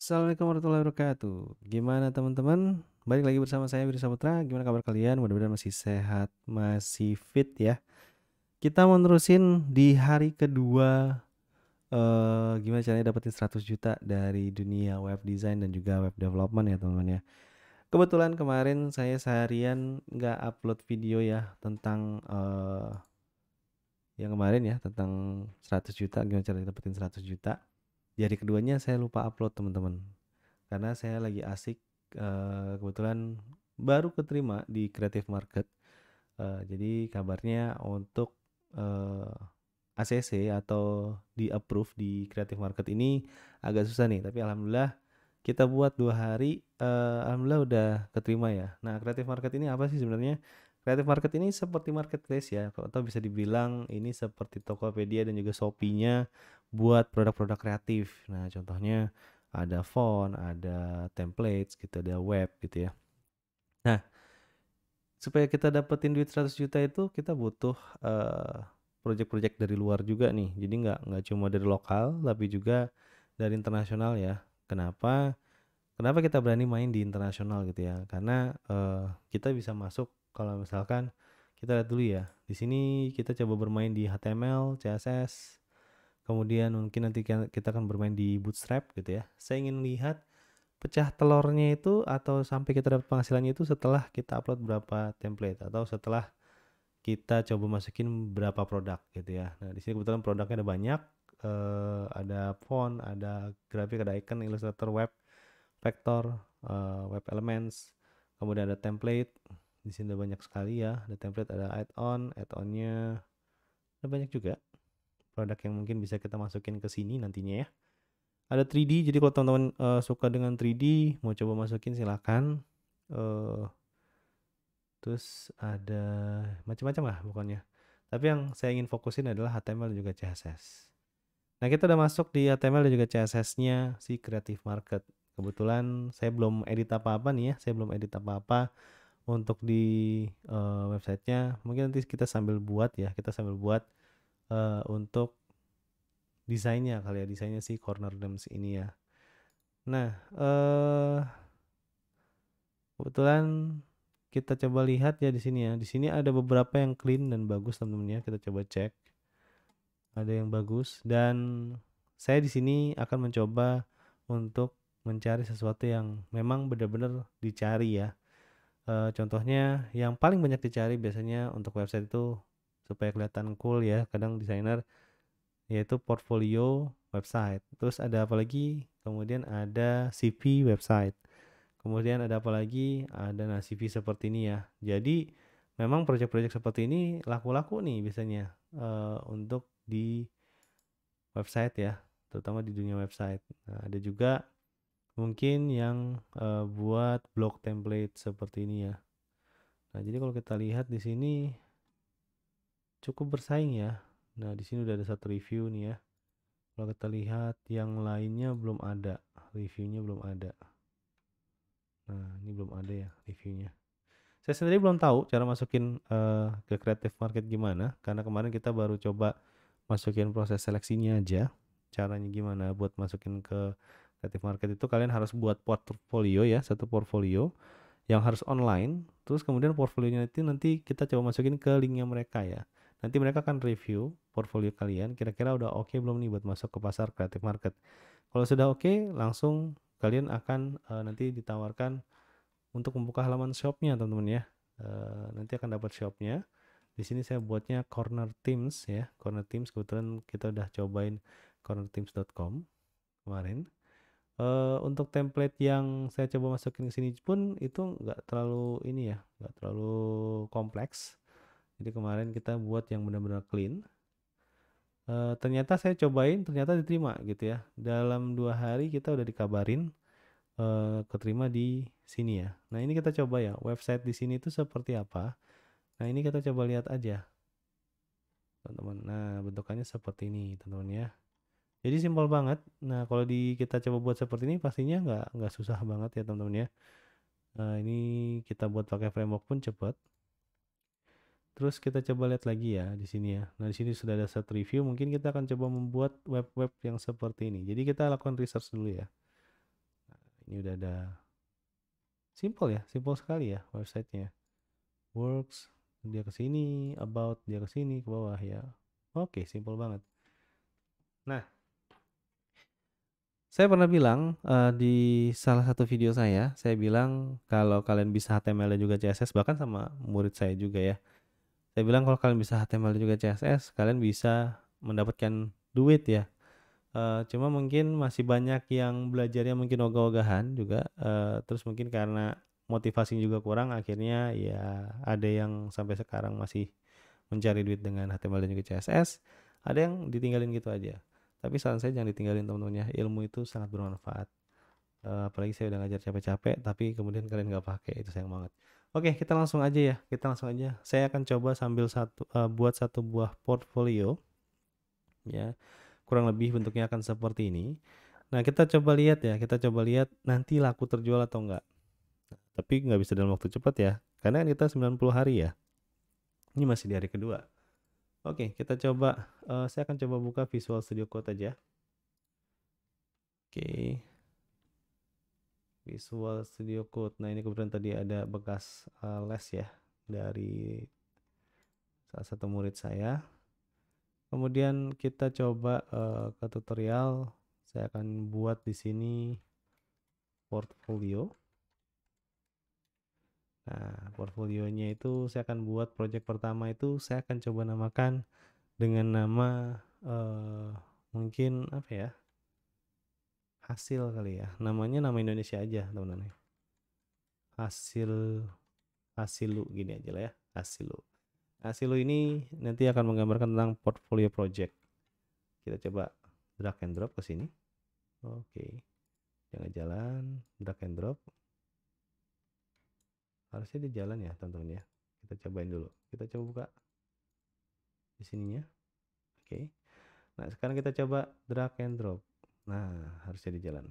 Assalamualaikum warahmatullahi wabarakatuh. Gimana teman-teman? Balik lagi bersama saya Wira Saputra. Gimana kabar kalian? Mudah-mudahan masih sehat, masih fit ya. Kita mau nerusin di hari kedua eh gimana caranya dapetin 100 juta dari dunia web design dan juga web development ya, teman-teman ya. Kebetulan kemarin saya seharian nggak upload video ya tentang eh yang kemarin ya tentang 100 juta gimana caranya dapetin 100 juta di hari keduanya saya lupa upload teman-teman karena saya lagi asik eh, kebetulan baru keterima di creative market eh, jadi kabarnya untuk eh, ACC atau di approve di creative market ini agak susah nih tapi alhamdulillah kita buat dua hari alhamdulillah udah keterima ya nah creative market ini apa sih sebenarnya Creative market ini seperti marketplace ya, atau bisa dibilang ini seperti Tokopedia dan juga Shopee-nya buat produk-produk kreatif. Nah, contohnya ada font, ada templates gitu, ada web gitu ya. Nah, supaya kita dapetin duit 100 juta itu kita butuh uh, eh, project-project dari luar juga nih. Jadi nggak nggak cuma dari lokal tapi juga dari internasional ya. Kenapa? Kenapa kita berani main di internasional gitu ya? Karena uh, kita bisa masuk kalau misalkan kita lihat dulu ya. Di sini kita coba bermain di HTML, CSS, Kemudian mungkin nanti kita akan bermain di bootstrap gitu ya. Saya ingin lihat pecah telurnya itu atau sampai kita dapat penghasilannya itu setelah kita upload berapa template atau setelah kita coba masukin berapa produk gitu ya. Nah, di sini kebetulan produknya ada banyak, eh, ada font, ada grafik, ada icon, Illustrator web, vector, eh, web elements, kemudian ada template. Di sini ada banyak sekali ya, ada template, ada add-on, add-onnya ada banyak juga produk yang mungkin bisa kita masukin ke sini nantinya ya. Ada 3D, jadi kalau teman-teman uh, suka dengan 3D, mau coba masukin silahkan. Uh, eh, terus ada macam-macam lah pokoknya. Tapi yang saya ingin fokusin adalah HTML dan juga CSS. Nah kita udah masuk di HTML dan juga CSS-nya si Creative Market. Kebetulan saya belum edit apa-apa nih ya, saya belum edit apa-apa untuk di uh, websitenya. Mungkin nanti kita sambil buat ya, kita sambil buat Eh, untuk desainnya kali ya desainnya si corner drums ini ya nah uh, kebetulan kita coba lihat ya di sini ya di sini ada beberapa yang clean dan bagus teman-teman ya. kita coba cek ada yang bagus dan saya di sini akan mencoba untuk mencari sesuatu yang memang benar-benar dicari ya e, contohnya yang paling banyak dicari biasanya untuk website itu supaya kelihatan cool ya kadang desainer yaitu portfolio website terus ada apa lagi kemudian ada CV website kemudian ada apa lagi ada nah CV seperti ini ya jadi memang proyek-proyek seperti ini laku-laku nih biasanya uh, untuk di website ya terutama di dunia website nah, ada juga mungkin yang uh, buat blog template seperti ini ya nah jadi kalau kita lihat di sini cukup bersaing ya. Nah, di sini udah ada satu review nih ya. Kalau kita lihat yang lainnya belum ada, reviewnya belum ada. Nah, ini belum ada ya reviewnya. Saya sendiri belum tahu cara masukin uh, ke Creative Market gimana, karena kemarin kita baru coba masukin proses seleksinya aja. Caranya gimana buat masukin ke Creative Market itu kalian harus buat portfolio ya, satu portfolio yang harus online. Terus kemudian portfolionya itu nanti kita coba masukin ke linknya mereka ya. Nanti mereka akan review portfolio kalian, kira-kira udah oke okay belum nih buat masuk ke pasar kreatif market. Kalau sudah oke, okay, langsung kalian akan uh, nanti ditawarkan untuk membuka halaman shopnya teman-teman ya. Uh, nanti akan dapat shopnya. Di sini saya buatnya corner teams ya, corner teams kebetulan kita udah cobain cornerteams.com kemarin. Uh, untuk template yang saya coba masukin ke sini pun itu nggak terlalu ini ya, nggak terlalu kompleks jadi kemarin kita buat yang benar-benar clean e, ternyata saya cobain ternyata diterima gitu ya dalam dua hari kita udah dikabarin e, keterima di sini ya nah ini kita coba ya website di sini itu seperti apa nah ini kita coba lihat aja teman-teman nah bentukannya seperti ini teman-teman ya jadi simpel banget nah kalau di kita coba buat seperti ini pastinya nggak nggak susah banget ya teman-teman ya nah, ini kita buat pakai framework pun cepat Terus kita coba lihat lagi ya di sini ya. Nah, di sini sudah ada set review, mungkin kita akan coba membuat web-web yang seperti ini. Jadi kita lakukan research dulu ya. Nah, ini udah ada simple ya, simple sekali ya websitenya. Works dia ke sini, about dia ke sini ke bawah ya. Oke, simple banget. Nah, saya pernah bilang uh, di salah satu video saya, saya bilang kalau kalian bisa HTML dan juga CSS bahkan sama murid saya juga ya saya bilang kalau kalian bisa HTML dan juga CSS kalian bisa mendapatkan duit ya uh, cuma mungkin masih banyak yang belajarnya mungkin ogah-ogahan juga uh, terus mungkin karena motivasi juga kurang akhirnya ya ada yang sampai sekarang masih mencari duit dengan HTML dan juga CSS ada yang ditinggalin gitu aja tapi saran saya jangan ditinggalin teman-teman ya ilmu itu sangat bermanfaat uh, apalagi saya udah ngajar capek-capek tapi kemudian kalian nggak pakai itu sayang banget Oke, kita langsung aja ya. Kita langsung aja. Saya akan coba sambil satu uh, buat satu buah portfolio. Ya. Kurang lebih bentuknya akan seperti ini. Nah, kita coba lihat ya. Kita coba lihat nanti laku terjual atau enggak. tapi nggak bisa dalam waktu cepat ya. Karena kan kita 90 hari ya. Ini masih di hari kedua. Oke, kita coba. Uh, saya akan coba buka Visual Studio Code aja. Oke, Visual Studio Code. Nah, ini kemudian tadi ada bekas uh, les ya dari salah satu murid saya. Kemudian kita coba uh, ke tutorial. Saya akan buat di sini portfolio. Nah, portfolionya itu saya akan buat project pertama itu saya akan coba namakan dengan nama uh, mungkin apa ya? hasil kali ya namanya nama Indonesia aja teman-teman hasil hasil lu gini aja lah ya hasil lu hasil lu ini nanti akan menggambarkan tentang portfolio project kita coba drag and drop ke sini oke jangan jalan drag and drop harusnya dia jalan ya teman-teman ya kita cobain dulu kita coba buka di sininya oke nah sekarang kita coba drag and drop Nah, harus jadi jalan.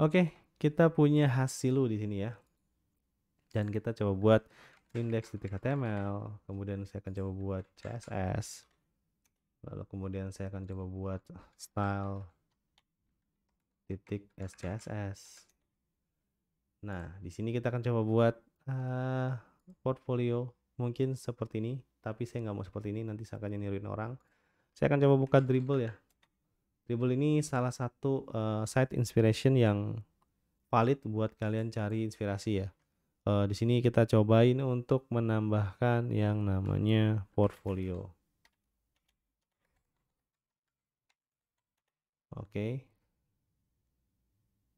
Oke, kita punya hasil lu di sini ya. Dan kita coba buat indeks html kemudian saya akan coba buat CSS. Lalu kemudian saya akan coba buat style titik SCSS. Nah, di sini kita akan coba buat uh, portfolio mungkin seperti ini, tapi saya nggak mau seperti ini, nanti saya akan nyeniruin orang. Saya akan coba buka dribble ya. Dribble ini salah satu uh, site inspiration yang valid buat kalian cari inspirasi ya. Uh, di sini kita cobain untuk menambahkan yang namanya portfolio. Oke. Okay.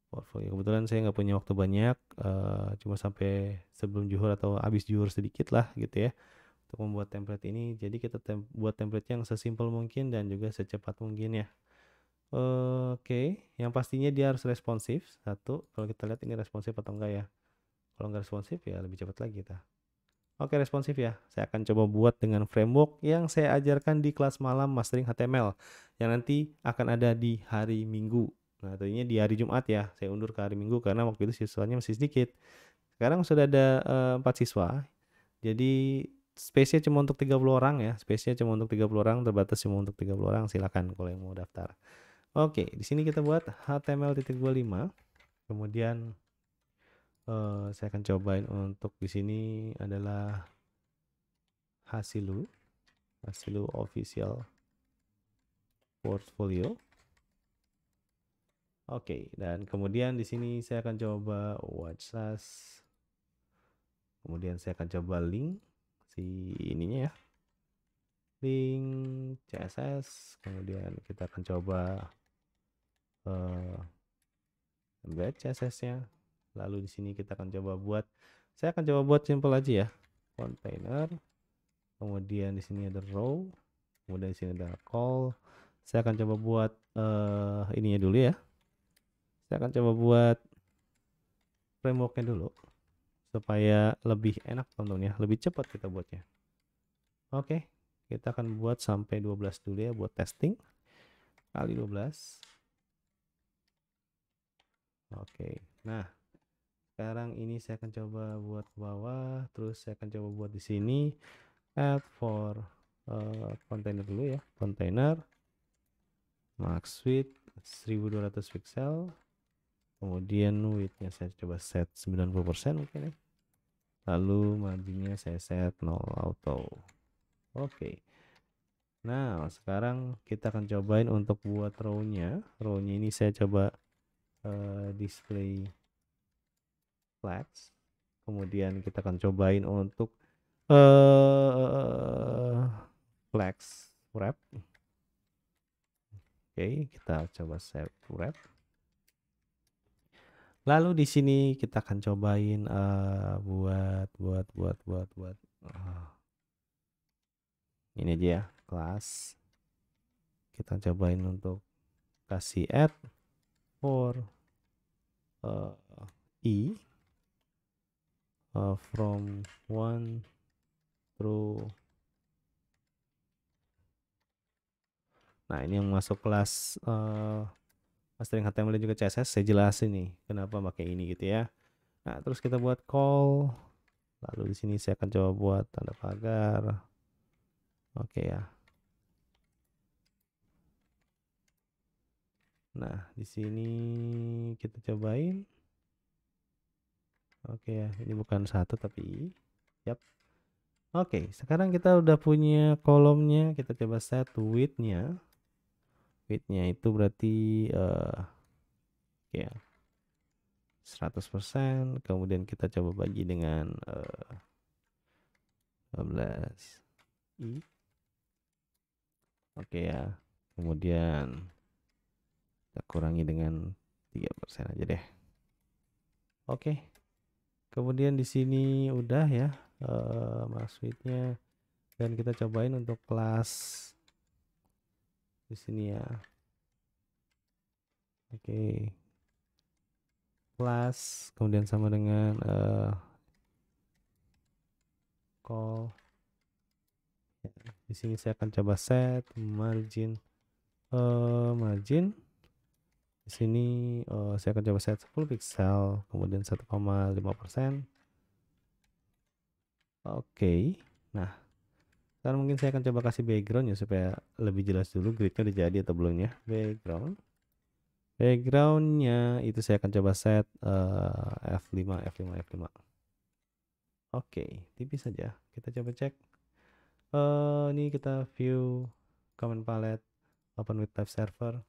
Portfolio. Kebetulan saya nggak punya waktu banyak, uh, cuma sampai sebelum juhur atau abis juhur sedikit lah gitu ya untuk membuat template ini. Jadi kita tem buat template yang sesimpel mungkin dan juga secepat mungkin ya. Oke, yang pastinya dia harus responsif. Satu, kalau kita lihat ini responsif atau enggak ya. Kalau enggak responsif ya lebih cepat lagi kita. Oke, responsif ya. Saya akan coba buat dengan framework yang saya ajarkan di kelas malam Mastering HTML yang nanti akan ada di hari Minggu. Nah, tadinya di hari Jumat ya. Saya undur ke hari Minggu karena waktu itu siswanya masih sedikit. Sekarang sudah ada eh, empat uh, siswa. Jadi space-nya cuma untuk 30 orang ya. Space-nya cuma untuk 30 orang, terbatas cuma untuk 30 orang. Silakan kalau yang mau daftar. Oke, di sini kita buat html.25. Kemudian uh, saya akan cobain untuk di sini adalah Hasilu. Hasilu official portfolio. Oke, dan kemudian di sini saya akan coba watch us. Kemudian saya akan coba link si ininya ya. Link CSS, kemudian kita akan coba uh, eh, ambil CSS-nya. Lalu di sini kita akan coba buat saya akan coba buat simple aja ya. Container. Kemudian di sini ada row. Kemudian di sini ada call. Saya akan coba buat uh, ininya dulu ya. Saya akan coba buat frameworknya dulu supaya lebih enak teman-teman ya, lebih cepat kita buatnya. Oke, okay, kita akan buat sampai 12 dulu ya buat testing kali 12 oke nah sekarang ini saya akan coba buat ke bawah terus saya akan coba buat di sini add for uh, container dulu ya container max width 1200 pixel kemudian widthnya saya coba set 90% mungkin ya lalu marginnya saya set 0 auto oke nah sekarang kita akan cobain untuk buat rownya, rownya ini saya coba Eh, display Flex, kemudian kita akan cobain untuk uh, flex wrap oke okay, kita coba set wrap lalu di sini kita akan cobain uh, buat buat buat buat buat uh, ini aja ya kelas kita cobain untuk kasih add for uh, E uh, from one, through Nah, ini yang masuk kelas uh, mastering HTML dan juga CSS saya jelasin nih kenapa pakai ini gitu ya. Nah, terus kita buat call. Lalu di sini saya akan coba buat tanda pagar. Oke okay, ya. Nah, di sini kita cobain. Oke ya, ini bukan satu tapi yap. Oke, sekarang kita udah punya kolomnya, kita coba set width-nya. Width-nya itu berarti uh, ya 100%, kemudian kita coba bagi dengan uh, eh, 12 i. Oke ya. Kemudian kita kurangi dengan 3% aja deh oke kemudian di sini udah ya uh, eh, maksudnya dan kita cobain untuk kelas di sini ya oke okay. kelas kemudian sama dengan uh, call ya, di sini saya akan coba set margin uh, margin di sini uh, saya akan coba set 10 pixel, kemudian 1,5%. Oke. Okay. Nah, sekarang mungkin saya akan coba kasih background ya supaya lebih jelas dulu gridnya udah jadi atau belum ya. Background. Backgroundnya itu saya akan coba set uh, F5, F5, F5. Oke, okay, tipis saja. Kita coba cek. Uh, ini kita view comment palette, open with type server.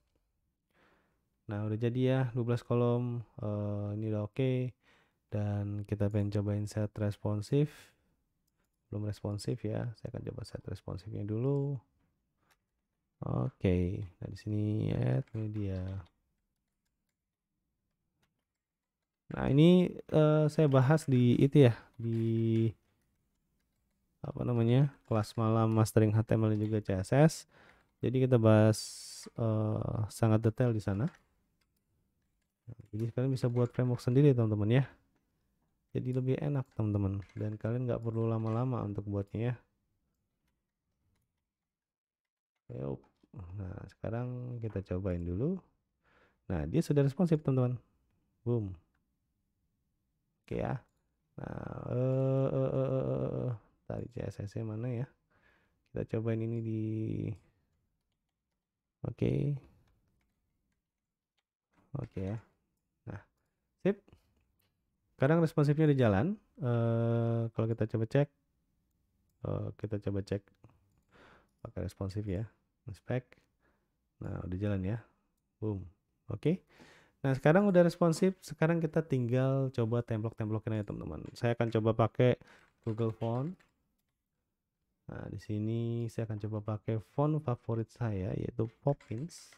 Nah udah jadi ya 12 kolom uh, ini udah oke okay. dan kita pengen cobain set responsif belum responsif ya saya akan coba set responsifnya dulu oke okay. nah di sini add media nah ini uh, saya bahas di itu ya di apa namanya kelas malam mastering HTML dan juga CSS jadi kita bahas uh, sangat detail di sana jadi kalian bisa buat framework sendiri teman-teman ya jadi lebih enak teman-teman dan kalian nggak perlu lama-lama untuk buatnya ya Yop. nah sekarang kita cobain dulu nah dia sudah responsif teman-teman boom oke ya nah eh uh, uh, uh, uh. tadi CSS mana ya kita cobain ini di oke okay. oke okay, ya Sip. sekarang responsifnya di jalan. Uh, kalau kita coba cek, uh, kita coba cek pakai responsif ya, inspect. Nah, udah jalan ya. Boom. Oke. Okay. Nah, sekarang udah responsif. Sekarang kita tinggal coba templok-templokin aja, teman-teman. Saya akan coba pakai Google Font. Nah, di sini saya akan coba pakai font favorit saya yaitu Poppins.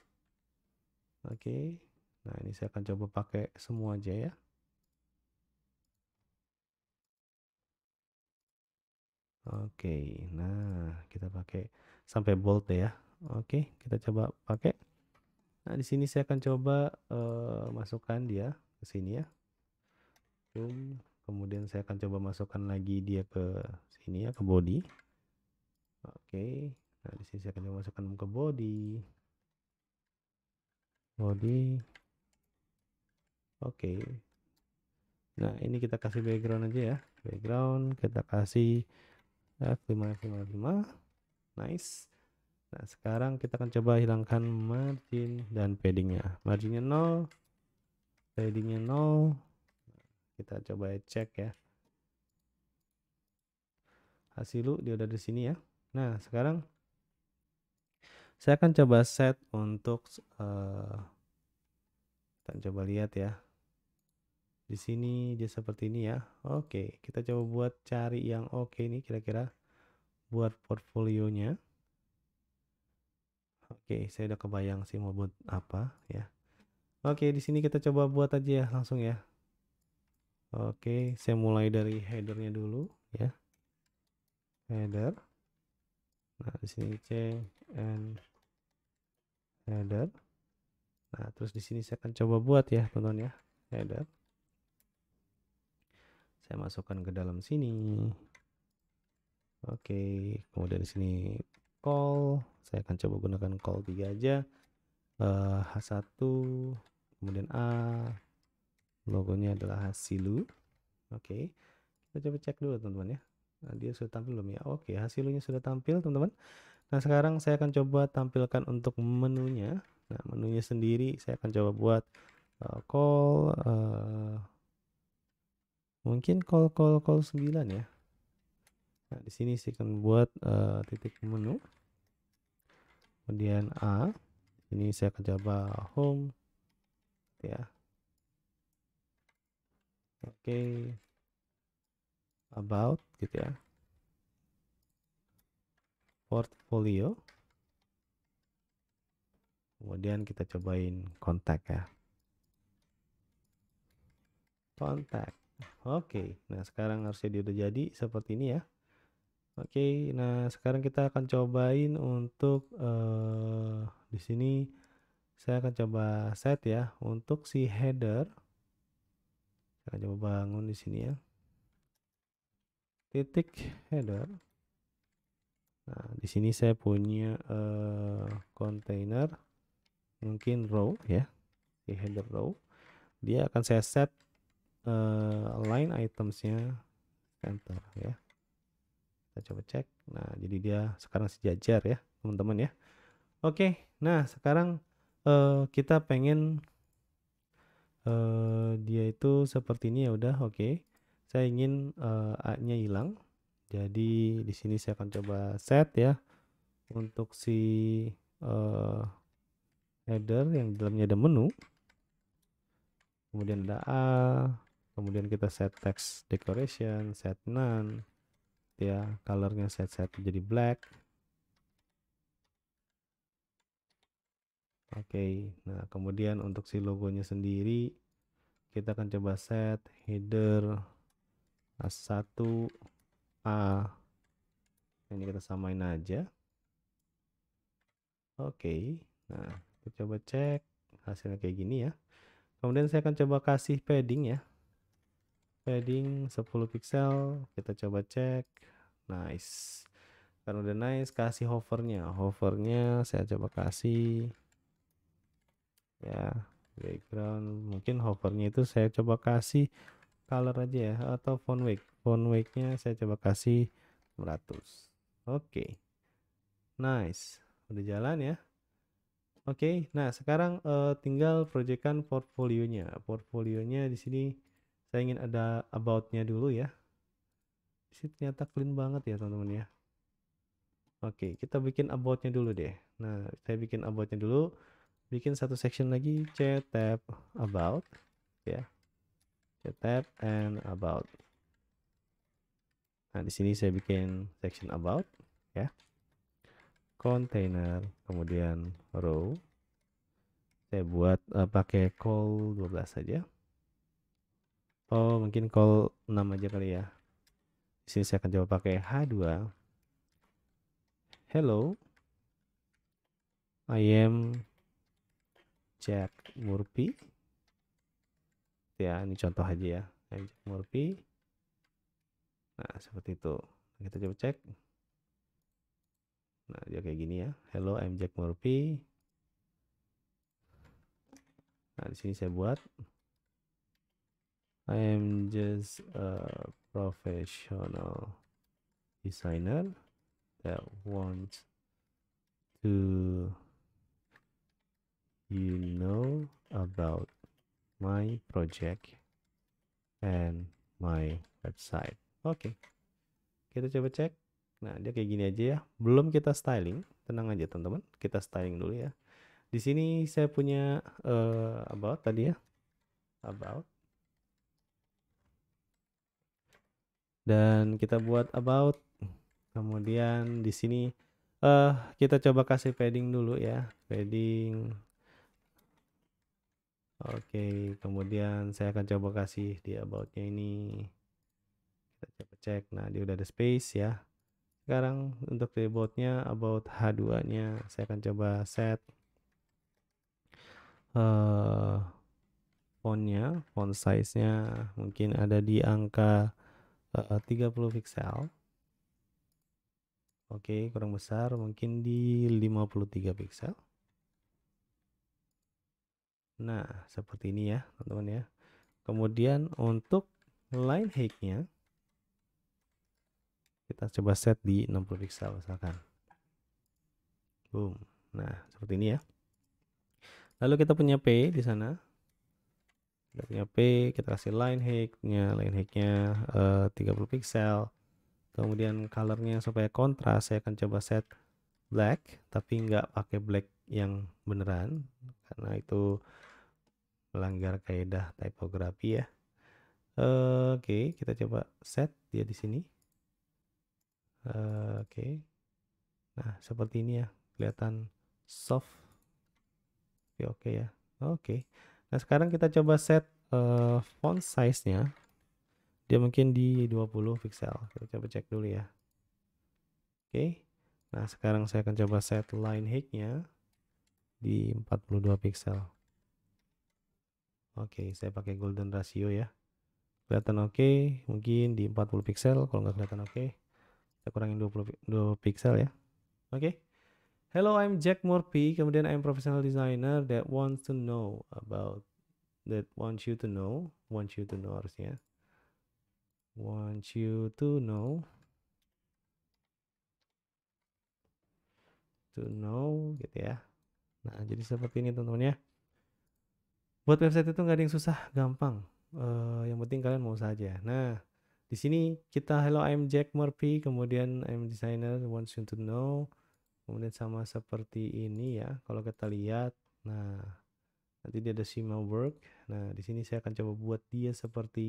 Oke. Okay. Nah, ini saya akan coba pakai semua aja ya. Oke, nah kita pakai sampai bolt ya. Oke, kita coba pakai. Nah, di sini saya akan coba uh, masukkan dia ke sini ya. Zoom. Kemudian saya akan coba masukkan lagi dia ke sini ya, ke body. Oke, nah di sini saya akan coba masukkan ke body. Body, Oke. Okay. Nah, ini kita kasih background aja ya. Background kita kasih F5 eh, f Nice. Nah, sekarang kita akan coba hilangkan margin dan paddingnya. Marginnya 0, paddingnya 0. Kita coba cek ya. Hasil lu dia udah di sini ya. Nah, sekarang saya akan coba set untuk uh, kita coba lihat ya. Di sini dia seperti ini ya. Oke, kita coba buat cari yang oke ini kira-kira buat portfolionya. Oke, saya udah kebayang sih mau buat apa ya. Oke, di sini kita coba buat aja ya langsung ya. Oke, saya mulai dari headernya dulu ya. Header. Nah, di sini c and header. Nah, terus di sini saya akan coba buat ya, teman-teman ya. Header saya masukkan ke dalam sini oke okay. kemudian di sini call saya akan coba gunakan call 3 aja uh, eh, H1 kemudian A logonya adalah hasilu oke okay. kita coba cek dulu teman-teman ya nah, dia sudah tampil belum ya oke okay, hasilunya sudah tampil teman-teman nah sekarang saya akan coba tampilkan untuk menunya nah menunya sendiri saya akan coba buat uh, call uh, mungkin call call call 9 ya nah di sini saya akan buat uh, titik menu kemudian A ini saya akan coba home ya oke okay. about gitu ya portfolio kemudian kita cobain kontak ya kontak Oke, nah sekarang harusnya dia udah jadi seperti ini ya. Oke, nah sekarang kita akan cobain untuk uh, di sini saya akan coba set ya untuk si header. Saya akan coba bangun di sini ya. Titik header. Nah, di sini saya punya uh, container mungkin row ya, si header row. Dia akan saya set uh, line itemsnya center ya kita coba cek nah jadi dia sekarang sejajar ya teman-teman ya oke nah sekarang uh, kita pengen uh, dia itu seperti ini ya udah oke okay. saya ingin uh, a nya hilang jadi di sini saya akan coba set ya untuk si uh, header yang dalamnya ada menu kemudian ada a kemudian kita set text decoration set none ya colornya set set jadi black oke okay. nah kemudian untuk si logonya sendiri kita akan coba set header A1A ini kita samain aja oke okay. nah kita coba cek hasilnya kayak gini ya kemudian saya akan coba kasih padding ya Padding 10 pixel, kita coba cek. Nice. Karena udah nice, kasih hovernya. Hovernya saya coba kasih ya background mungkin hovernya itu saya coba kasih color aja ya atau font weight, font wake nya saya coba kasih 100 oke okay. nice udah jalan ya oke okay. nah sekarang uh, tinggal proyekkan portfolionya portfolionya di sini saya ingin ada aboutnya dulu ya sih ternyata clean banget ya teman-teman ya oke kita bikin aboutnya dulu deh nah saya bikin aboutnya dulu bikin satu section lagi c tab about ya c tab and about nah di sini saya bikin section about ya container kemudian row saya buat uh, pakai call 12 saja Oh, mungkin call 6 aja kali ya. Di sini saya akan coba pakai H2. Hello. I am Jack Murphy. Ya, ini contoh aja ya. I'm Jack Murphy. Nah, seperti itu. Kita coba cek. Nah, dia kayak gini ya. Hello, I'm Jack Murphy. Nah, di sini saya buat I am just a professional designer that wants to you know about my project and my website oke okay. kita coba cek nah dia kayak gini aja ya belum kita styling tenang aja teman-teman kita styling dulu ya di sini saya punya uh, about tadi ya about dan kita buat about kemudian di sini uh, kita coba kasih padding dulu ya padding oke okay, kemudian saya akan coba kasih di aboutnya ini kita coba cek nah dia udah ada space ya sekarang untuk di aboutnya about H2 nya saya akan coba set uh, fontnya font size nya mungkin ada di angka 30 eh, pixel oke okay, kurang besar mungkin di 53 pixel nah seperti ini ya teman-teman ya kemudian untuk line height-nya kita coba set di 60 piksel misalkan boom nah seperti ini ya lalu kita punya P di sana kita punya P kita kasih line height nya line height nya uh, 30 pixel kemudian color-nya supaya kontras saya akan coba set black tapi nggak pakai black yang beneran karena itu melanggar kaidah tipografi ya uh, oke okay, kita coba set dia di sini uh, oke okay. nah seperti ini ya kelihatan soft oke okay, ya oke okay. Nah sekarang kita coba set uh, font size-nya. Dia mungkin di 20 pixel. Kita coba cek dulu ya. Oke. Okay. Nah sekarang saya akan coba set line height-nya di 42 pixel. Oke, okay, saya pakai golden ratio ya. Kelihatan oke, okay. mungkin di 40 pixel kalau nggak kelihatan oke. Okay. Kita kurangin 20 2 pixel ya. Oke. Okay. Hello, I'm Jack Murphy. Kemudian I'm professional designer that wants to know about that wants you to know, wants you to know harusnya. Wants you to know to know gitu ya. Nah, jadi seperti ini teman-teman ya. Buat website itu nggak ada yang susah, gampang. Uh, yang penting kalian mau saja. Nah, di sini kita hello I'm Jack Murphy, kemudian I'm designer wants you to know kemudian sama seperti ini ya kalau kita lihat nah nanti dia ada sima work nah di sini saya akan coba buat dia seperti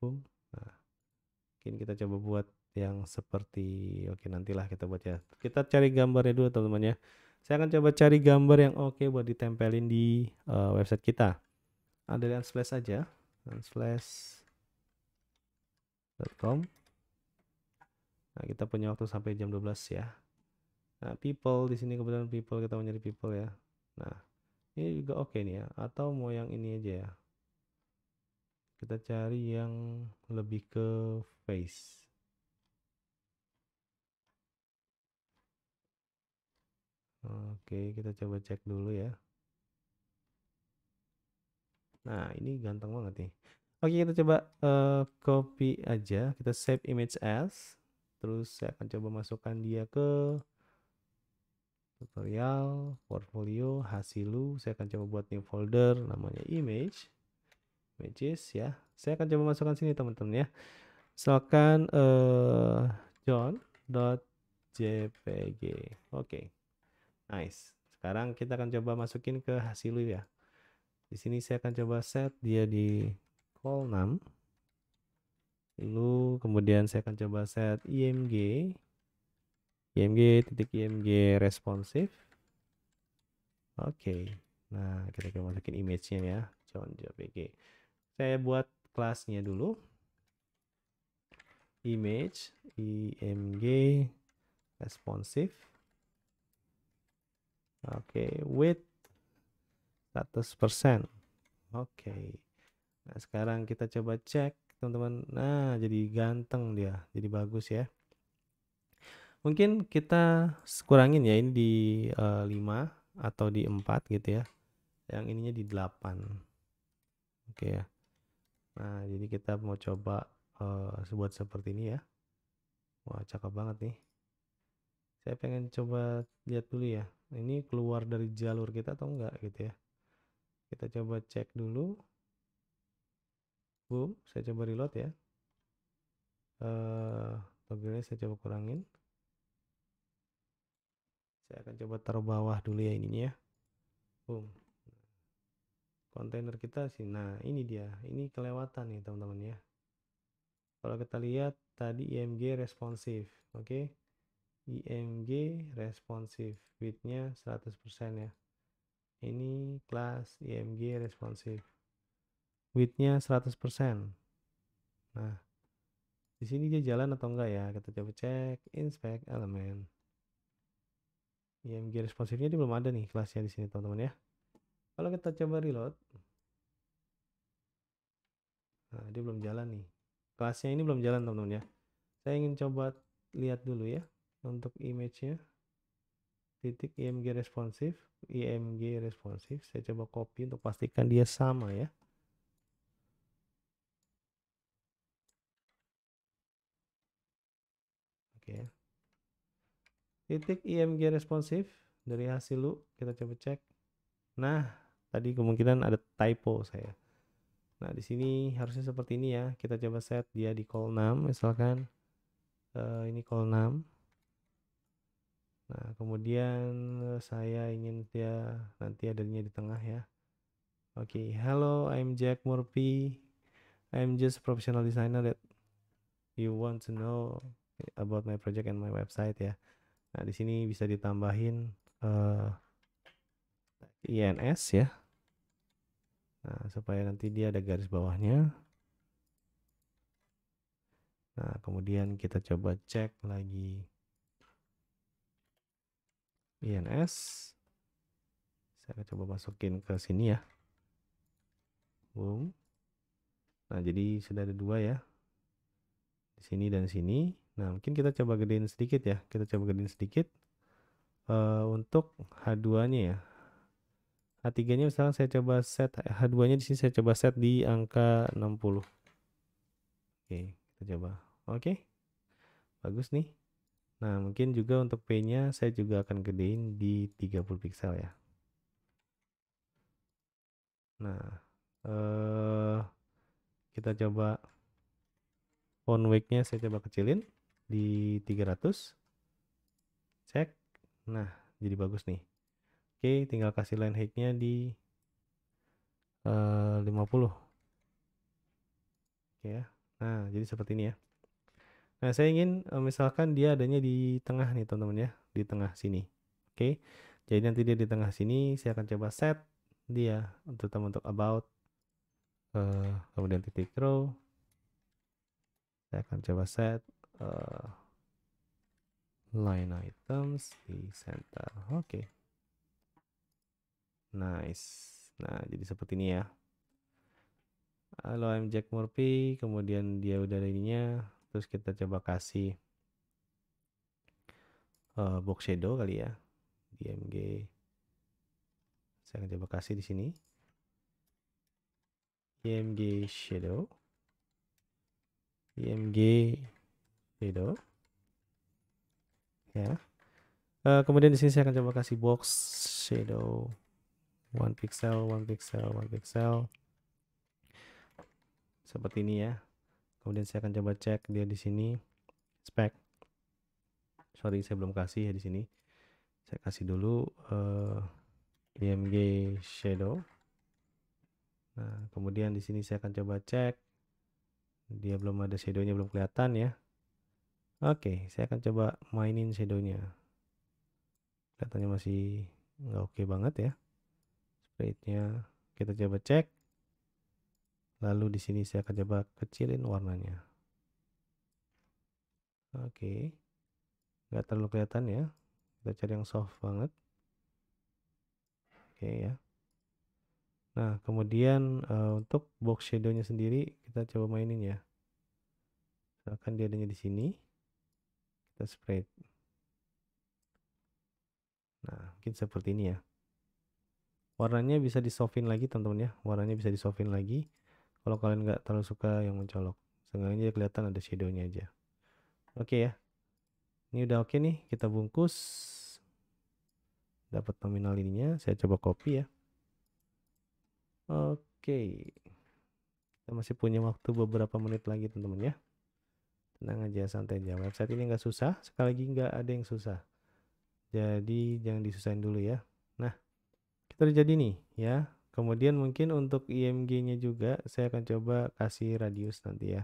boom nah mungkin kita coba buat yang seperti oke nantilah kita buat ya kita cari gambarnya dulu teman-teman ya saya akan coba cari gambar yang oke buat ditempelin di uh, website kita ada yang slash aja unsplash.com nah kita punya waktu sampai jam 12 ya Nah, people di sini kebetulan people kita mau nyari people ya. Nah, ini juga oke okay nih ya. Atau mau yang ini aja ya. Kita cari yang lebih ke face. Oke, kita coba cek dulu ya. Nah, ini ganteng banget nih. Oke, kita coba uh, copy aja. Kita save image as. Terus saya akan coba masukkan dia ke tutorial portfolio hasil lu saya akan coba buat new folder namanya image images ya saya akan coba masukkan sini teman-teman ya misalkan uh, eh, Jpg. oke okay. nice sekarang kita akan coba masukin ke hasil lu ya di sini saya akan coba set dia di 6 lu kemudian saya akan coba set img img titik img responsif oke nah kita akan masukin image-nya ya John JPG saya buat kelasnya dulu image img responsif oke okay. width 100% oke okay. nah sekarang kita coba cek teman-teman nah jadi ganteng dia jadi bagus ya mungkin kita kurangin ya ini di uh, eh, 5 atau di 4 gitu ya yang ininya di 8 oke ya nah jadi kita mau coba uh, eh, buat seperti ini ya wah cakep banget nih saya pengen coba lihat dulu ya ini keluar dari jalur kita atau enggak gitu ya kita coba cek dulu boom saya coba reload ya uh, eh, toggle saya coba kurangin saya akan coba taruh bawah dulu ya ininya ya boom kontainer kita sih nah ini dia ini kelewatan nih teman-teman ya kalau kita lihat tadi IMG responsif oke okay? IMG responsif widthnya 100% ya ini kelas IMG responsif widthnya 100% nah di sini dia jalan atau enggak ya kita coba cek inspect element. IMG responsifnya ini belum ada nih kelasnya di sini teman-teman ya. Kalau kita coba reload, nah dia belum jalan nih. Kelasnya ini belum jalan teman-teman ya. Saya ingin coba lihat dulu ya untuk image-nya. Titik IMG responsif, IMG responsif. Saya coba copy untuk pastikan dia sama ya. titik IMG responsif dari hasil lu kita coba cek nah tadi kemungkinan ada typo saya nah di sini harusnya seperti ini ya kita coba set dia di call 6 misalkan uh, ini call 6 nah kemudian eh, saya ingin dia nanti adanya di tengah ya oke okay. hello I'm Jack Murphy I'm just professional designer that you want to know about my project and my website ya Nah, di sini bisa ditambahin uh, eh, INS ya. Nah, supaya nanti dia ada garis bawahnya. Nah, kemudian kita coba cek lagi INS. Saya coba masukin ke sini ya. Boom. Nah, jadi sudah ada dua ya. Di sini dan sini. Nah, mungkin kita coba gedein sedikit ya. Kita coba gedein sedikit uh, untuk H2-nya ya. H3-nya misalnya saya coba set H2-nya di sini saya coba set di angka 60. Oke, kita coba. Oke. Bagus nih. Nah, mungkin juga untuk P-nya saya juga akan gedein di 30 pixel ya. Nah, eh kita coba font wake-nya saya coba kecilin di 300 cek nah jadi bagus nih oke tinggal kasih line height-nya di eh, uh, 50 oke ya nah jadi seperti ini ya nah saya ingin uh, misalkan dia adanya di tengah nih teman-teman ya di tengah sini oke jadi nanti dia di tengah sini saya akan coba set dia untuk teman untuk about uh, kemudian titik row saya akan coba set uh, line items di center. Oke. Okay. Nice. Nah, jadi seperti ini ya. Halo, I'm Jack Murphy. Kemudian dia udah ada ininya. Terus kita coba kasih uh, box shadow kali ya. DMG. Saya akan coba kasih di sini. DMG shadow. DMG shadow ya uh, kemudian di sini saya akan coba kasih box shadow one pixel one pixel one pixel seperti ini ya kemudian saya akan coba cek dia di sini spek sorry saya belum kasih ya di sini saya kasih dulu uh, eh, img shadow nah kemudian di sini saya akan coba cek dia belum ada shadownya belum kelihatan ya Oke, saya akan coba mainin shadownya. Katanya masih nggak oke banget ya. Sprite-nya kita coba cek. Lalu di sini saya akan coba kecilin warnanya. Oke, nggak terlalu kelihatan ya. Kita cari yang soft banget. Oke ya. Nah, kemudian uh, untuk box shadownya sendiri kita coba mainin ya. Misalkan dia adanya di sini kita spread nah mungkin seperti ini ya warnanya bisa disoftin lagi teman-teman ya warnanya bisa disoftin lagi kalau kalian nggak terlalu suka yang mencolok seenggaknya kelihatan ada shadownya aja oke okay ya ini udah oke okay nih kita bungkus dapat nominal ininya saya coba copy ya oke okay. kita masih punya waktu beberapa menit lagi teman-teman ya tenang aja santai aja website ini nggak susah sekali lagi nggak ada yang susah jadi jangan disusahin dulu ya nah kita udah jadi nih ya kemudian mungkin untuk IMG nya juga saya akan coba kasih radius nanti ya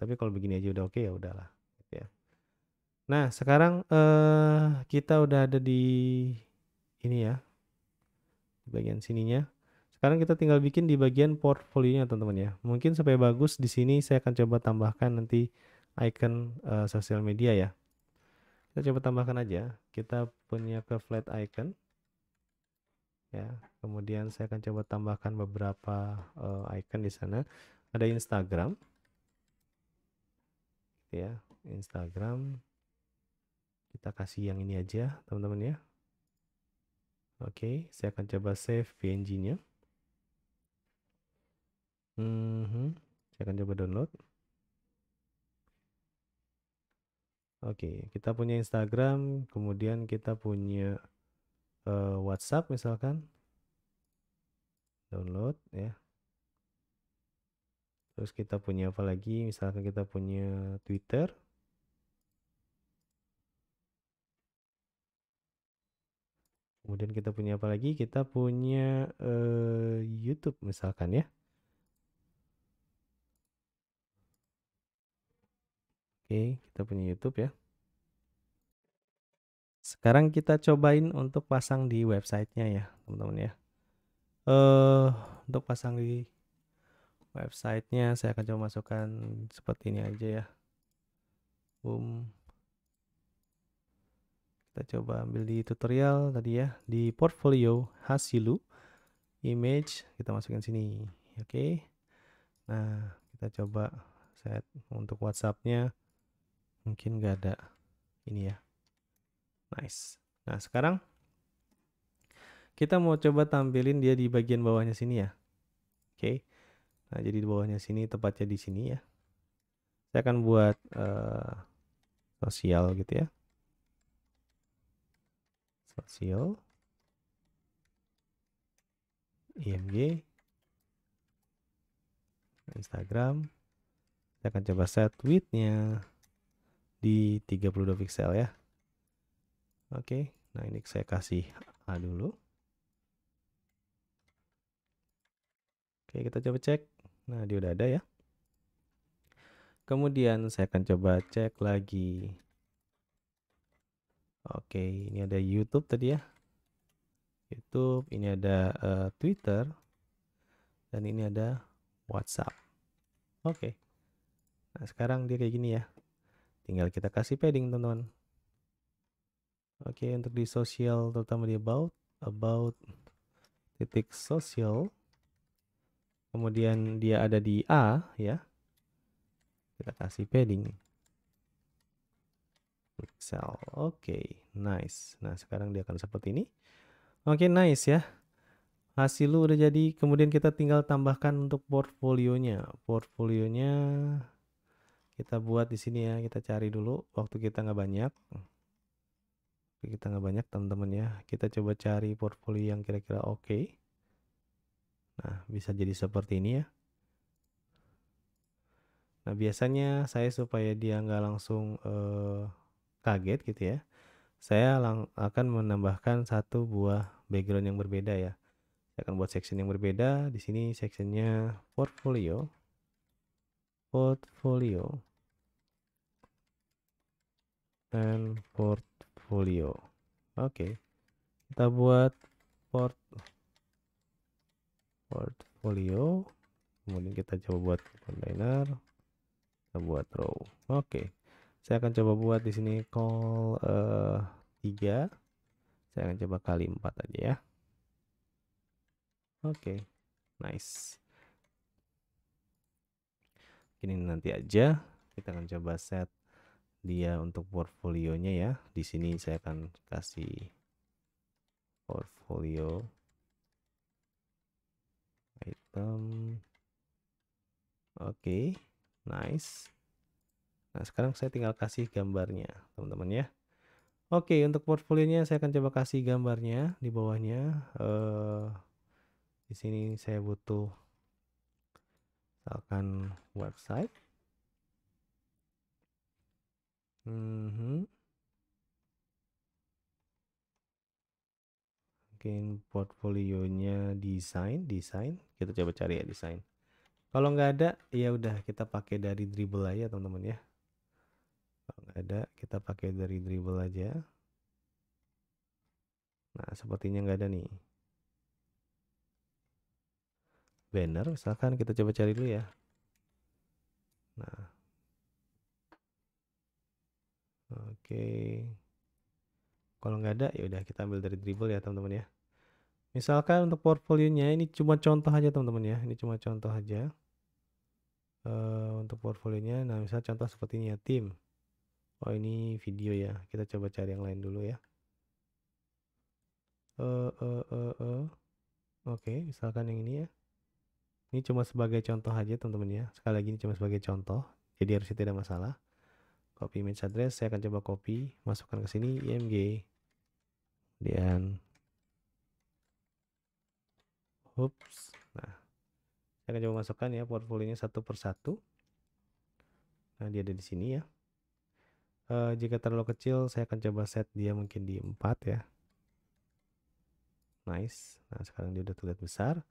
tapi kalau begini aja udah oke okay, ya udahlah gitu ya nah sekarang eh, kita udah ada di ini ya di bagian sininya sekarang kita tinggal bikin di bagian portfolionya teman-teman ya. Mungkin supaya bagus di sini saya akan coba tambahkan nanti icon uh, sosial media ya. Kita coba tambahkan aja. Kita punya ke flat icon. Ya, kemudian saya akan coba tambahkan beberapa uh, icon di sana. Ada Instagram. Gitu ya, Instagram. Kita kasih yang ini aja, teman-teman ya. Oke, saya akan coba save PNG-nya. Hmm, saya akan coba download. Oke, kita punya Instagram, kemudian kita punya uh, WhatsApp misalkan. Download ya. Terus kita punya apa lagi? Misalkan kita punya Twitter. Kemudian kita punya apa lagi? Kita punya uh, YouTube misalkan ya. Oke, kita punya YouTube ya. Sekarang kita cobain untuk pasang di websitenya ya, teman-teman ya. Uh, untuk pasang di websitenya saya akan coba masukkan seperti ini aja ya. Boom. Kita coba ambil di tutorial tadi ya, di portfolio Hasilu image kita masukin sini. Oke. Okay. Nah, kita coba set untuk WhatsApp-nya mungkin nggak ada ini ya nice nah sekarang kita mau coba tampilin dia di bagian bawahnya sini ya oke okay. nah jadi di bawahnya sini tepatnya di sini ya saya akan buat uh, sosial gitu ya sosial img Instagram saya akan coba set width-nya di 32 pixel ya. Oke, nah ini saya kasih A dulu. Oke, kita coba cek. Nah, dia udah ada ya. Kemudian saya akan coba cek lagi. Oke, ini ada YouTube tadi ya. YouTube, ini ada uh, Twitter, dan ini ada WhatsApp. Oke. Nah, sekarang dia kayak gini ya tinggal kita kasih padding teman-teman oke okay, untuk di social terutama di about about titik social kemudian dia ada di A ya kita kasih padding pixel oke okay, nice nah sekarang dia akan seperti ini oke okay, nice ya hasil lu udah jadi kemudian kita tinggal tambahkan untuk portfolionya portfolionya kita buat di sini ya kita cari dulu waktu kita nggak banyak kita nggak banyak teman-teman ya kita coba cari portfolio yang kira-kira oke okay. nah bisa jadi seperti ini ya Nah biasanya saya supaya dia nggak langsung eh, kaget gitu ya, saya lang akan menambahkan satu buah background yang berbeda ya. Saya akan buat section yang berbeda. Di sini sectionnya portfolio, portfolio dan portfolio oke okay. kita buat port portfolio kemudian kita coba buat container kita buat row oke okay. saya akan coba buat di sini call uh, eh, 3 saya akan coba kali 4 aja ya oke okay. nice ini nanti aja kita akan coba set dia untuk portfolionya ya di sini saya akan kasih portfolio item oke okay, nice nah sekarang saya tinggal kasih gambarnya teman-teman ya oke okay, untuk portfolionya saya akan coba kasih gambarnya di bawahnya uh, di sini saya butuh misalkan website Mm-hmm. mungkin portfolionya desain desain kita coba cari ya desain kalau nggak ada ya udah kita pakai dari dribble aja teman-teman ya kalau nggak ada kita pakai dari dribble aja nah sepertinya nggak ada nih banner misalkan kita coba cari dulu ya nah Oke. Kalau nggak ada ya udah kita ambil dari dribble ya teman-teman ya. Misalkan untuk portfolionya ini cuma contoh aja teman-teman ya. Ini cuma contoh aja. Uh, untuk portfolionya nah misalnya contoh seperti ini ya tim. Oh ini video ya. Kita coba cari yang lain dulu ya. Uh, uh, uh, Oke, misalkan yang ini ya. Ini cuma sebagai contoh aja teman-teman ya. Sekali lagi ini cuma sebagai contoh. Jadi harusnya tidak masalah copy image address saya akan coba copy masukkan ke sini img kemudian Oops. Nah, saya akan coba masukkan ya portfolionya satu persatu. Nah, dia ada di sini ya. E, jika terlalu kecil, saya akan coba set dia mungkin di 4 ya. Nice. Nah, sekarang dia udah terlihat besar.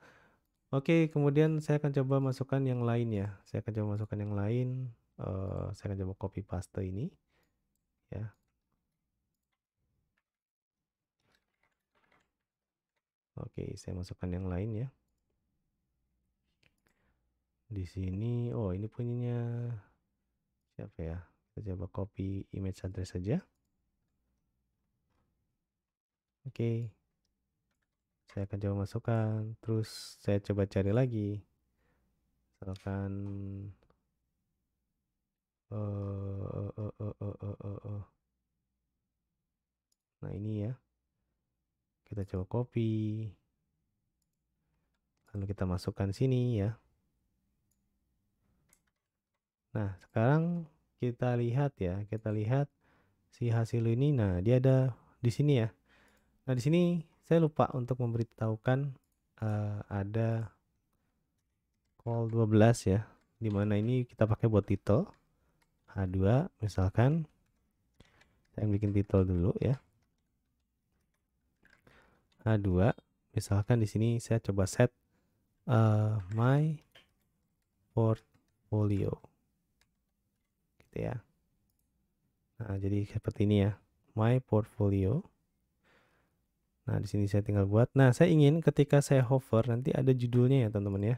Oke, kemudian saya akan coba masukkan yang lain ya. Saya akan coba masukkan yang lain. Eh, saya akan coba copy paste ini ya oke saya masukkan yang lain ya di sini oh ini punyanya siapa ya kita coba copy image address saja oke saya akan coba masukkan terus saya coba cari lagi misalkan Eh, eh, eh, nah ini ya kita coba copy lalu kita masukkan sini ya nah sekarang kita lihat ya kita lihat si hasil ini nah dia ada di sini ya nah di sini saya lupa untuk memberitahukan uh, ada call 12 ya dimana ini kita pakai buat title misalkan saya bikin titel dulu ya H2 misalkan di sini saya coba set uh, my portfolio gitu ya nah jadi seperti ini ya my portfolio nah di sini saya tinggal buat nah saya ingin ketika saya hover nanti ada judulnya ya teman-teman ya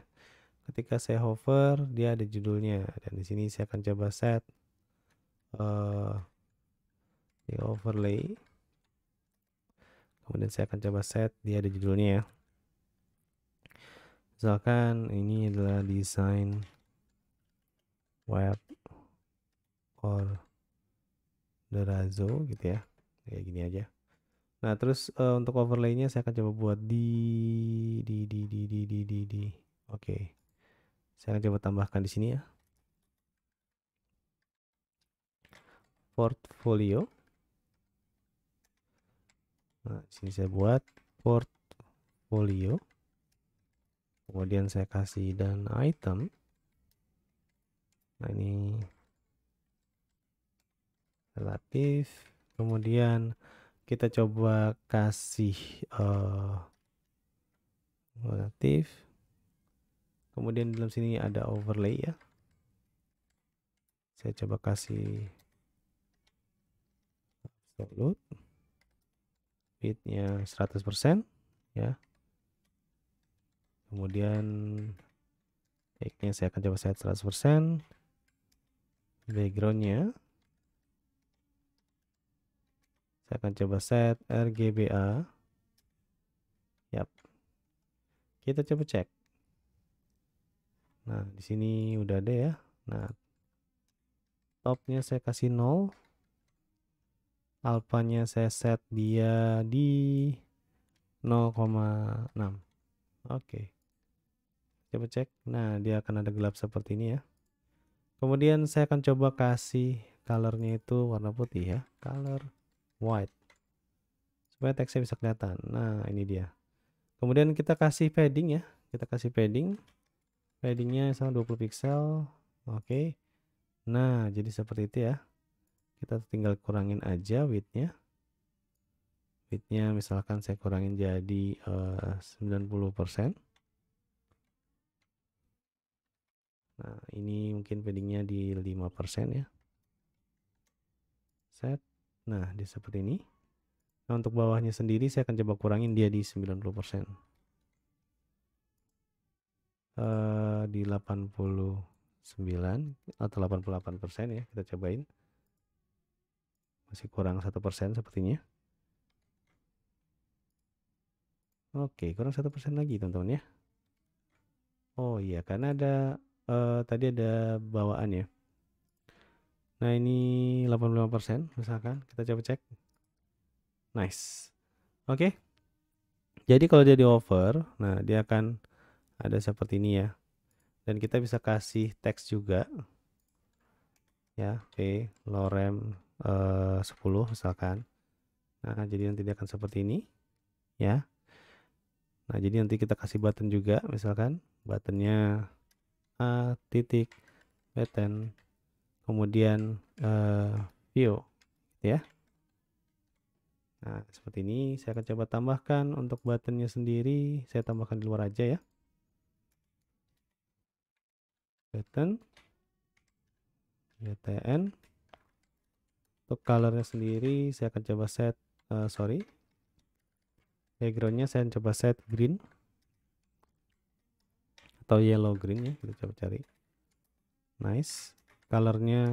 ketika saya hover dia ada judulnya dan di sini saya akan coba set uh, eh, di overlay kemudian saya akan coba set dia ada judulnya ya misalkan ini adalah design web or derazo gitu ya kayak gini aja nah terus uh, untuk overlaynya saya akan coba buat di di di di di di di, di. oke okay. saya akan coba tambahkan di sini ya portfolio nah sini saya buat portfolio kemudian saya kasih dan item nah ini relatif kemudian kita coba kasih uh, relatif kemudian dalam sini ada overlay ya saya coba kasih upload bitnya 100% ya kemudian ini saya akan coba set 100% backgroundnya saya akan coba set RGBA yap kita coba cek nah di sini udah ada ya nah topnya saya kasih nol alfanya saya set dia di 0,6 oke okay. coba cek nah dia akan ada gelap seperti ini ya kemudian saya akan coba kasih colornya itu warna putih ya color white supaya teksnya bisa kelihatan nah ini dia kemudian kita kasih padding ya kita kasih padding paddingnya sama 20 pixel oke okay. nah jadi seperti itu ya kita tinggal kurangin aja widthnya widthnya misalkan saya kurangin jadi eh, uh, 90% nah ini mungkin paddingnya di 5% ya set nah di seperti ini nah untuk bawahnya sendiri saya akan coba kurangin dia di 90% uh, eh, di 89 atau 88% ya kita cobain masih kurang satu persen sepertinya Oke, kurang satu persen lagi teman-teman ya. Oh iya, karena ada uh, tadi ada bawaan ya. Nah ini 85 persen, misalkan kita coba cek. Nice. Oke. Jadi kalau jadi over, nah dia akan ada seperti ini ya. Dan kita bisa kasih teks juga. Ya, oke, lorem eh, 10 misalkan nah jadi nanti dia akan seperti ini ya nah jadi nanti kita kasih button juga misalkan buttonnya a eh, titik button kemudian eh, view gitu ya Nah, seperti ini saya akan coba tambahkan untuk buttonnya sendiri. Saya tambahkan di luar aja ya. Button. BTN untuk colornya sendiri saya akan coba set uh, sorry backgroundnya saya akan coba set green atau yellow green ya kita coba cari nice colornya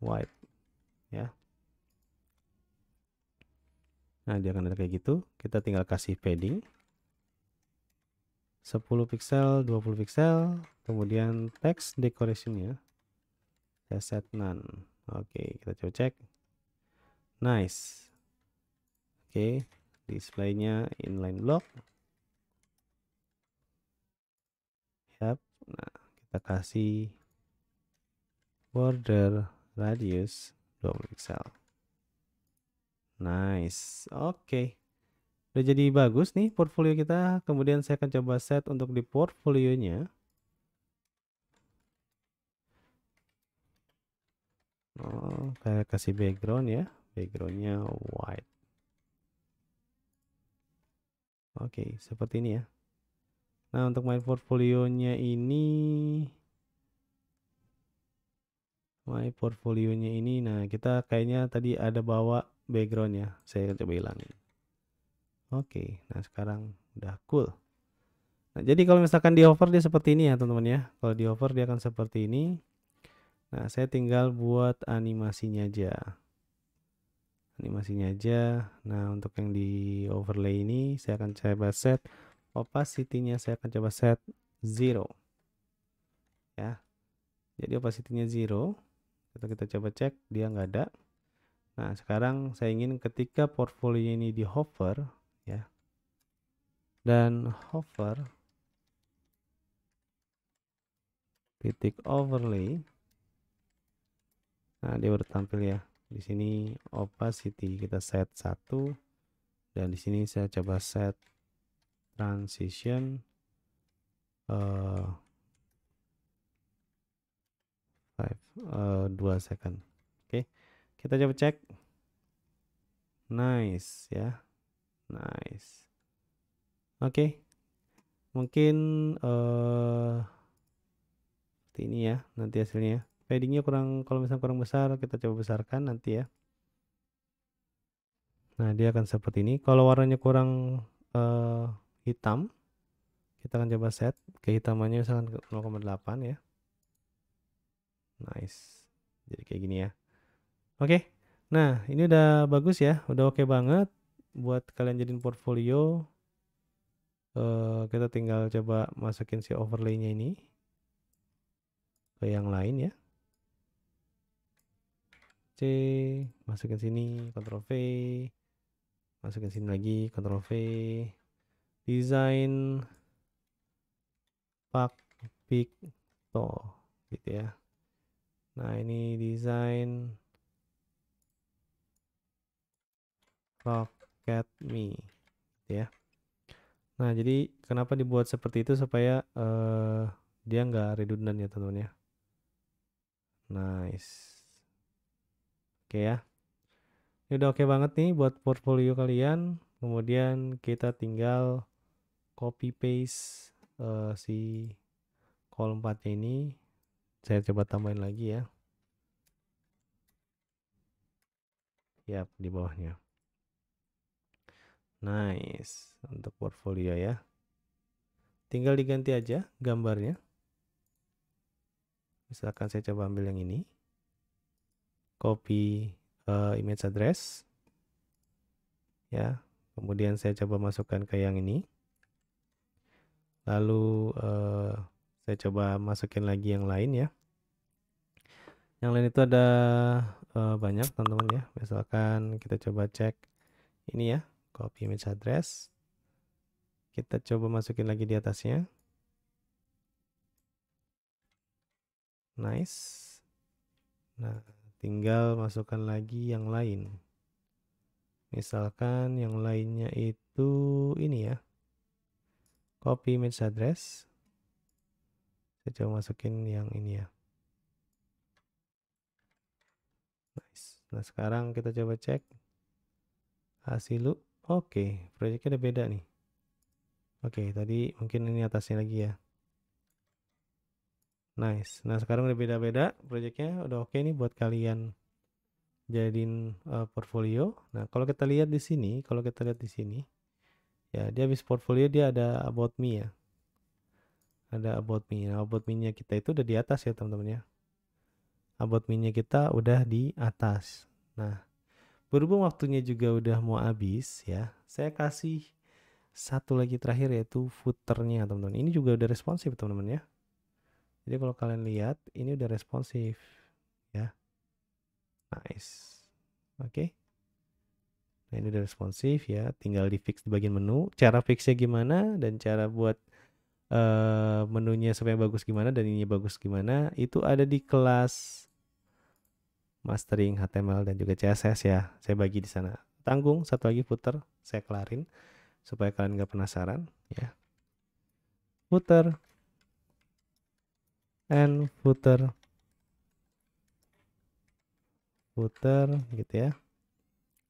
white ya nah dia akan ada kayak gitu kita tinggal kasih padding 10 pixel 20 pixel kemudian text decoration nya set none. Oke, kita coba cek. Nice. Oke, displaynya inline block. Yap. Nah, kita kasih border radius 20 pixel. Nice. Oke. Udah jadi bagus nih portfolio kita. Kemudian saya akan coba set untuk di portfolionya. nya oh, saya kasih background ya backgroundnya white oke okay, seperti ini ya nah untuk my portfolionya ini my portfolionya ini nah kita kayaknya tadi ada bawa background ya saya coba hilangin oke okay, nah sekarang udah cool Nah, jadi kalau misalkan di over dia seperti ini ya teman-teman ya. Kalau di over dia akan seperti ini. Nah, saya tinggal buat animasinya aja. Animasinya aja. Nah, untuk yang di overlay ini saya akan coba set opacity-nya saya akan coba set 0. Ya. Jadi opacity-nya 0. Kita kita coba cek dia nggak ada. Nah, sekarang saya ingin ketika portfolio ini di hover ya. Dan hover titik overlay Nah, dia baru tampil ya. Di sini opacity kita set 1 dan di sini saya coba set transition uh, 5 uh, 2 second. Oke. Okay. Kita coba cek. Nice ya. Nice. Oke. Okay. Mungkin eh uh, seperti ini ya nanti hasilnya fadingnya kurang kalau misalnya kurang besar kita coba besarkan nanti ya nah dia akan seperti ini kalau warnanya kurang uh, hitam kita akan coba set kehitamannya misalkan 0,8 ya nice jadi kayak gini ya oke okay. nah ini udah bagus ya udah oke okay banget buat kalian jadiin portfolio uh, kita tinggal coba masukin si overlaynya ini ke yang lain ya C masukin sini Ctrl V masukin sini lagi Ctrl V desain pak to gitu ya nah ini desain rocket me gitu ya nah jadi kenapa dibuat seperti itu supaya uh, dia nggak redundant ya teman-teman ya nice Oke ya. Ini udah oke banget nih buat portfolio kalian. Kemudian kita tinggal copy paste uh, si kolom 4 ini. Saya coba tambahin lagi ya. Yap, di bawahnya. Nice. Untuk portfolio ya. Tinggal diganti aja gambarnya. Misalkan saya coba ambil yang ini copy uh, image address ya kemudian saya coba masukkan ke yang ini lalu uh, saya coba masukin lagi yang lain ya yang lain itu ada uh, banyak teman-teman ya misalkan kita coba cek ini ya copy image address kita coba masukin lagi di atasnya nice nah tinggal masukkan lagi yang lain misalkan yang lainnya itu ini ya copy image address saya coba masukin yang ini ya nice nah sekarang kita coba cek hasil lu oke okay, proyeknya udah beda nih oke okay, tadi mungkin ini atasnya lagi ya Nice. Nah sekarang udah beda-beda proyeknya udah oke okay nih buat kalian jadiin uh, portfolio. Nah kalau kita lihat di sini, kalau kita lihat di sini, ya dia habis portfolio dia ada about me ya. Ada about me. Nah about me-nya kita itu udah di atas ya teman-teman ya. About me-nya kita udah di atas. Nah berhubung waktunya juga udah mau habis ya, saya kasih satu lagi terakhir yaitu footernya teman-teman. Ini juga udah responsif teman-teman ya jadi kalau kalian lihat ini udah responsif ya. Nice. Oke. Okay. Nah, ini udah responsif ya, tinggal di fix di bagian menu. Cara fixnya gimana dan cara buat uh, menunya supaya bagus gimana dan ini bagus gimana itu ada di kelas mastering HTML dan juga CSS ya. Saya bagi di sana. Tanggung satu lagi putar, saya kelarin supaya kalian nggak penasaran ya. Putar, and footer footer gitu ya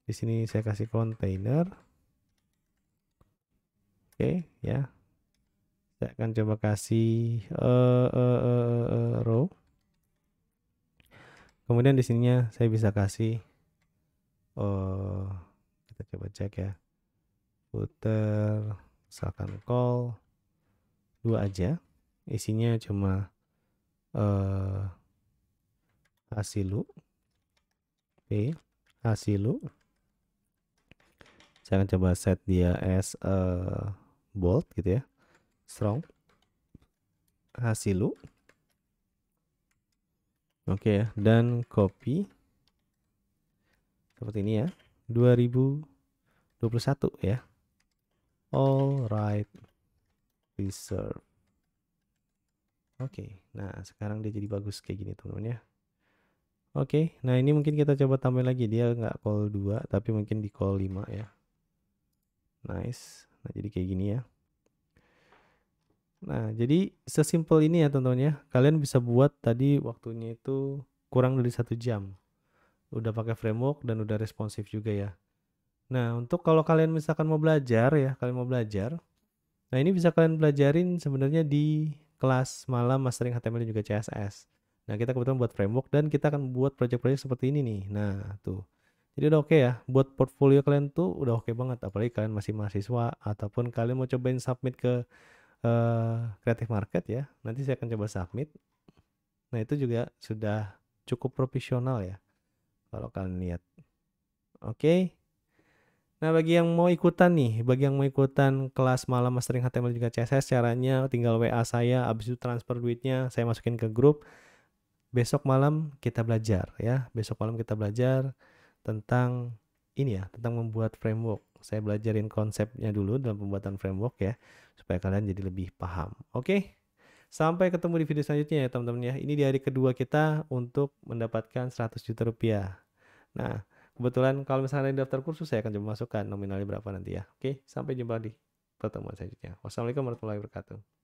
di sini saya kasih container oke okay, ya saya akan coba kasih uh, uh, uh, uh, row kemudian di sininya saya bisa kasih uh, kita coba cek ya footer misalkan call dua aja isinya cuma uh, hasilu p hasilu saya akan coba set dia as a eh, bold gitu ya strong hasilu oke okay, ya dan copy seperti ini ya 2021 ya all right reserve. Oke, nah sekarang dia jadi bagus kayak gini teman-teman ya. Oke, nah ini mungkin kita coba tambah lagi. Dia nggak call 2, tapi mungkin di call 5 ya. Nice. Nah, jadi kayak gini ya. Nah, jadi sesimpel ini ya teman-teman ya. Kalian bisa buat tadi waktunya itu kurang dari satu jam. Udah pakai framework dan udah responsif juga ya. Nah, untuk kalau kalian misalkan mau belajar ya, kalian mau belajar. Nah, ini bisa kalian belajarin sebenarnya di kelas malam mastering HTML dan juga CSS. Nah, kita kebetulan buat framework dan kita akan buat project-project seperti ini nih. Nah, tuh. Jadi udah oke okay ya, buat portfolio kalian tuh udah oke okay banget. Apalagi kalian masih mahasiswa ataupun kalian mau cobain submit ke uh, creative market ya. Nanti saya akan coba submit. Nah itu juga sudah cukup profesional ya, kalau kalian lihat. Oke, okay. Nah, bagi yang mau ikutan nih, bagi yang mau ikutan kelas malam mastering HTML juga CSS, caranya tinggal WA saya, abis itu transfer duitnya, saya masukin ke grup. Besok malam kita belajar ya, besok malam kita belajar tentang ini ya, tentang membuat framework. Saya belajarin konsepnya dulu dalam pembuatan framework ya, supaya kalian jadi lebih paham. Oke, sampai ketemu di video selanjutnya ya teman-teman ya. Ini di hari kedua kita untuk mendapatkan 100 juta rupiah. Nah, Kebetulan kalau misalnya daftar kursus saya akan coba masukkan nominalnya berapa nanti ya. Oke, sampai jumpa di pertemuan selanjutnya. Wassalamualaikum warahmatullahi wabarakatuh.